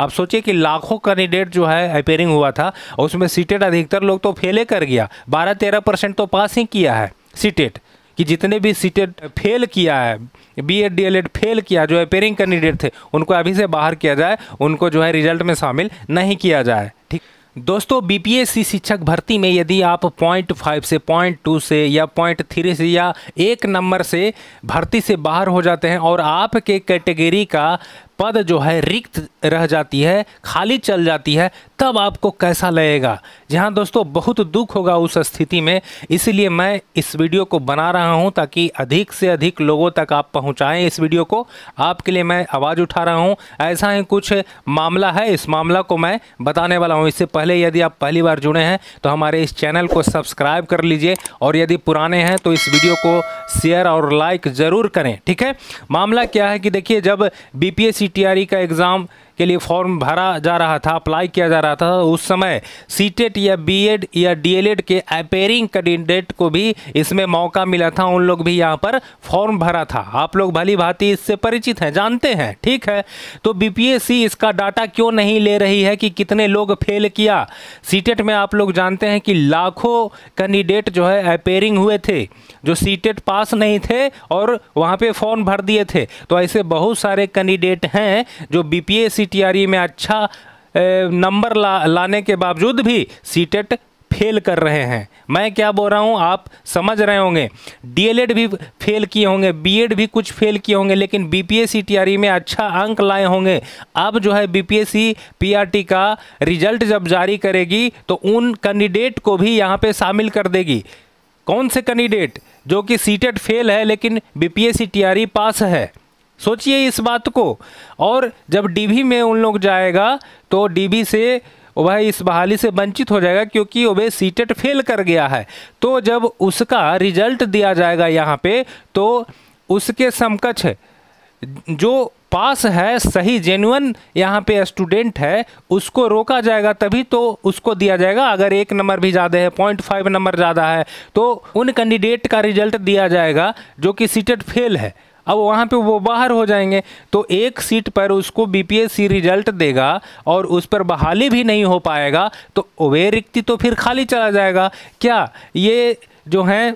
आप सोचिए कि लाखों कैंडिडेट जो है अपेयरिंग हुआ था और उसमें सीटेट अधिकतर लोग तो फेले कर गया बारह तेरह परसेंट तो पास ही किया है सीटेट कि जितने भी सीटेट फेल किया है B Ed D El Ed fail किया जो अपेयरिंग कैंडिडेट थे उनको अभी से बाहर किया जाए उनको जो है रिजल्ट में शामिल नहीं किया जाए ठीक दोस्तों बीपीएससी शिक्षक भर्ती में यदि आप पॉइंट फाइव से पॉइंट टू से या पॉइंट थ्री से या एक नंबर से भर्ती से बाहर हो जाते हैं और आपके कैटेगरी का पद जो है रिक्त रह जाती है खाली चल जाती है तब आपको कैसा लगेगा जी हाँ दोस्तों बहुत दुख होगा उस स्थिति में इसलिए मैं इस वीडियो को बना रहा हूँ ताकि अधिक से अधिक लोगों तक आप पहुँचाएँ इस वीडियो को आपके लिए मैं आवाज़ उठा रहा हूँ ऐसा ही कुछ मामला है इस मामला को मैं बताने वाला हूँ इससे पहले यदि आप पहली बार जुड़े हैं तो हमारे इस चैनल को सब्सक्राइब कर लीजिए और यदि पुराने हैं तो इस वीडियो को शेयर और लाइक ज़रूर करें ठीक है मामला क्या है कि देखिए जब बी पी e का एग्ज़ाम के लिए फॉर्म भरा जा रहा था अप्लाई किया जा रहा था उस समय सीटेट या बीएड या डीएलएड के अपेयरिंग कैंडिडेट को भी इसमें मौका मिला था उन लोग भी यहाँ पर फॉर्म भरा था आप लोग भली भांति इससे परिचित हैं जानते हैं ठीक है तो बीपीएससी इसका डाटा क्यों नहीं ले रही है कि कितने लोग फेल किया सीटेट e में आप लोग जानते हैं कि लाखों कैंडिडेट जो है अपेयरिंग हुए थे जो सीटेट e पास नहीं थे और वहाँ पर फॉर्म भर दिए थे तो ऐसे बहुत सारे कैंडिडेट हैं जो बी टीटीआरई में अच्छा नंबर ला लाने के बावजूद भी सीटेट फेल कर रहे हैं मैं क्या बोल रहा हूँ आप समझ रहे होंगे डीएलएड भी फेल किए होंगे बीएड भी कुछ फेल किए होंगे लेकिन बीपीएससी टीआरई में अच्छा अंक लाए होंगे अब जो है बीपीएससी पीआरटी का रिजल्ट जब जारी करेगी तो उन कैंडिडेट को भी यहाँ पे शामिल कर देगी कौन से कैंडिडेट जो कि सीटेट फेल है लेकिन बी पी पास है सोचिए इस बात को और जब डीबी में उन लोग जाएगा तो डीबी से वह इस बहाली से वंचित हो जाएगा क्योंकि वह सीटेट फेल कर गया है तो जब उसका रिजल्ट दिया जाएगा यहाँ पे तो उसके समकक्ष जो पास है सही जेन्युन यहाँ पे स्टूडेंट है उसको रोका जाएगा तभी तो उसको दिया जाएगा अगर एक नंबर भी ज़्यादा है पॉइंट फाइव नंबर ज़्यादा है तो उन कैंडिडेट का रिजल्ट दिया जाएगा जो कि सीटेट फेल है अब वहाँ पे वो बाहर हो जाएंगे तो एक सीट पर उसको बीपीएससी रिजल्ट देगा और उस पर बहाली भी नहीं हो पाएगा तो वे रिक्ति तो फिर खाली चला जाएगा क्या ये जो हैं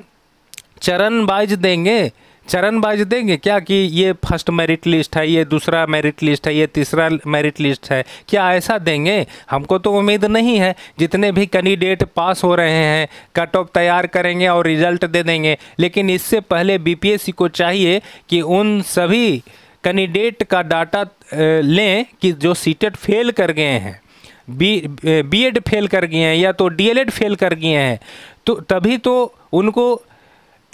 चरण बाज देंगे चरणबाज देंगे क्या कि ये फर्स्ट मेरिट लिस्ट है ये दूसरा मेरिट लिस्ट है ये तीसरा मेरिट लिस्ट है क्या ऐसा देंगे हमको तो उम्मीद नहीं है जितने भी कैंडिडेट पास हो रहे हैं कट ऑफ तैयार करेंगे और रिजल्ट दे देंगे लेकिन इससे पहले बीपीएससी को चाहिए कि उन सभी कैंडिडेट का डाटा लें कि जो सीटेट फेल कर गए हैं बी बीएड फेल कर गए हैं या तो डीएलएड फेल कर गए हैं तो तभी तो उनको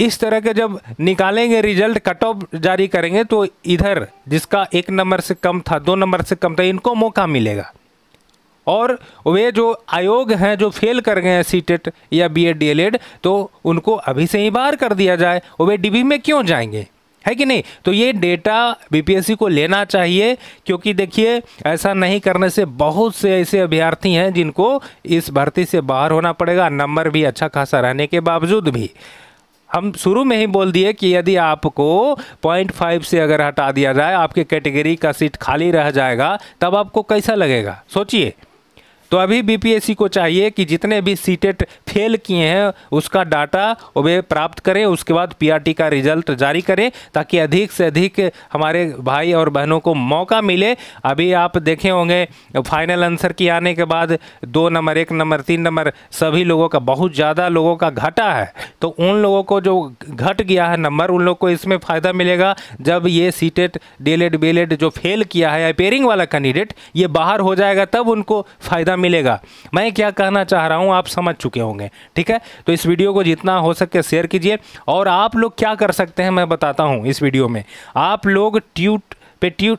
इस तरह के जब निकालेंगे रिजल्ट कट ऑफ जारी करेंगे तो इधर जिसका एक नंबर से कम था दो नंबर से कम था इनको मौका मिलेगा और वे जो आयोग हैं जो फेल कर गए हैं सी टेट e या B Ed D El Ed तो उनको अभी से ही बाहर कर दिया जाए वे डीबी में क्यों जाएंगे है कि नहीं तो ये डेटा बीपीएससी को लेना चाहिए क्योंकि देखिए ऐसा नहीं करने से बहुत से ऐसे अभ्यर्थी हैं जिनको इस भर्ती से बाहर होना पड़ेगा नंबर भी अच्छा खासा रहने के बावजूद भी हम शुरू में ही बोल दिए कि यदि आपको पॉइंट फाइव से अगर हटा दिया जाए आपके कैटेगरी का सीट खाली रह जाएगा तब आपको कैसा लगेगा सोचिए तो अभी बीपीएससी को चाहिए कि जितने भी सीटेट फेल e किए हैं उसका डाटा वे प्राप्त करें उसके बाद पीआरटी का रिजल्ट जारी करें ताकि अधिक से अधिक हमारे भाई और बहनों को मौका मिले अभी आप देखे होंगे फाइनल आंसर की आने के बाद दो नंबर एक नंबर तीन नंबर सभी लोगों का बहुत ज़्यादा लोगों का घटा है तो उन लोगों को जो घट गया है नंबर उन लोग को इसमें फ़ायदा मिलेगा जब ये सीटेट डेलेड बेलेड जो फेल किया है अपेयरिंग वाला कैंडिडेट ये बाहर हो जाएगा तब उनको फ़ायदा मिलेगा मैं क्या कहना चाह रहा हूँ आप समझ चुके होंगे ठीक है तो इस वीडियो को जितना हो सके शेयर कीजिए और आप लोग क्या कर सकते हैं मैं बताता हूँ इस वीडियो में आप लोग ट्यूट पे ट्यू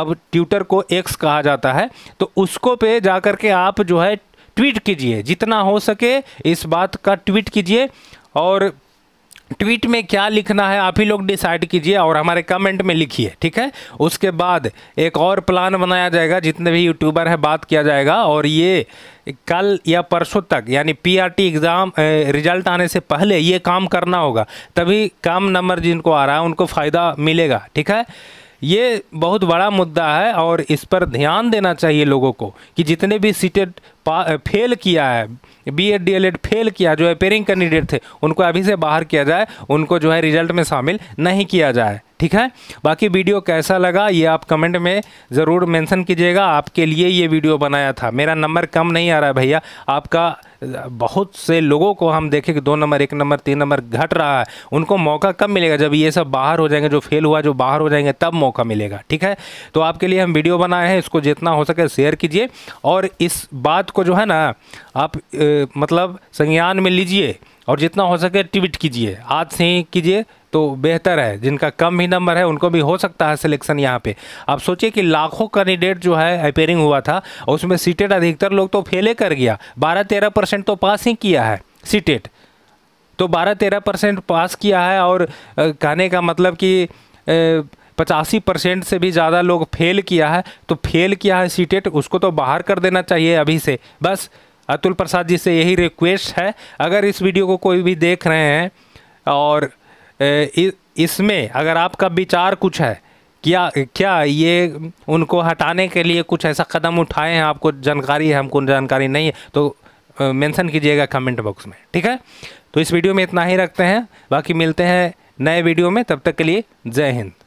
अब ट्यूटर को एक्स कहा जाता है तो उसको पे जा कर के आप जो है ट्वीट कीजिए जितना हो सके इस बात का ट्वीट कीजिए और ट्वीट में क्या लिखना है आप ही लोग डिसाइड कीजिए और हमारे कमेंट में लिखिए ठीक है उसके बाद एक और प्लान बनाया जाएगा जितने भी यूट्यूबर हैं बात किया जाएगा और ये कल या परसों तक यानी पीआरटी एग्ज़ाम रिजल्ट आने से पहले ये काम करना होगा तभी कम नंबर जिनको आ रहा है उनको फ़ायदा मिलेगा ठीक है ये बहुत बड़ा मुद्दा है और इस पर ध्यान देना चाहिए लोगों को कि जितने भी सीटेड फेल किया है B Ed D El Ed fail किया जो है पेयरिंग कैंडिडेट थे उनको अभी से बाहर किया जाए उनको जो है रिजल्ट में शामिल नहीं किया जाए ठीक है बाकी वीडियो कैसा लगा ये आप कमेंट में ज़रूर मेंशन कीजिएगा आपके लिए ये वीडियो बनाया था मेरा नंबर कम नहीं आ रहा है भैया आपका बहुत से लोगों को हम देखें कि दो नंबर एक नंबर तीन नंबर घट रहा है उनको मौका कब मिलेगा जब ये सब बाहर हो जाएंगे जो फेल हुआ जो बाहर हो जाएंगे तब मौका मिलेगा ठीक है तो आपके लिए हम वीडियो बनाए हैं इसको जितना हो सके शेयर कीजिए और इस बात को जो है ना आप ए, मतलब संज्ञान में लीजिए और जितना हो सके ट्वीट कीजिए आज से ही कीजिए तो बेहतर है जिनका कम ही नंबर है उनको भी हो सकता है सिलेक्शन यहाँ पे आप सोचिए कि लाखों कैंडिडेट जो है अपेयरिंग हुआ था और उसमें सीटेट अधिकतर लोग तो फेले कर गया बारह तेरह परसेंट तो पास ही किया है सीटेट तो बारह तेरह परसेंट पास किया है और कहने का मतलब कि ए, पचासी परसेंट से भी ज़्यादा लोग फेल किया है तो फेल किया है सीटेट e उसको तो बाहर कर देना चाहिए अभी से बस अतुल प्रसाद जी से यही रिक्वेस्ट है अगर इस वीडियो को कोई भी देख रहे हैं और इसमें अगर आपका विचार कुछ है क्या क्या ये उनको हटाने के लिए कुछ ऐसा कदम उठाए हैं आपको जानकारी है हमको जानकारी नहीं है तो मेंशन कीजिएगा कमेंट बॉक्स में ठीक है तो इस वीडियो में इतना ही रखते हैं बाकी मिलते हैं नए वीडियो में तब तक के लिए जय हिंद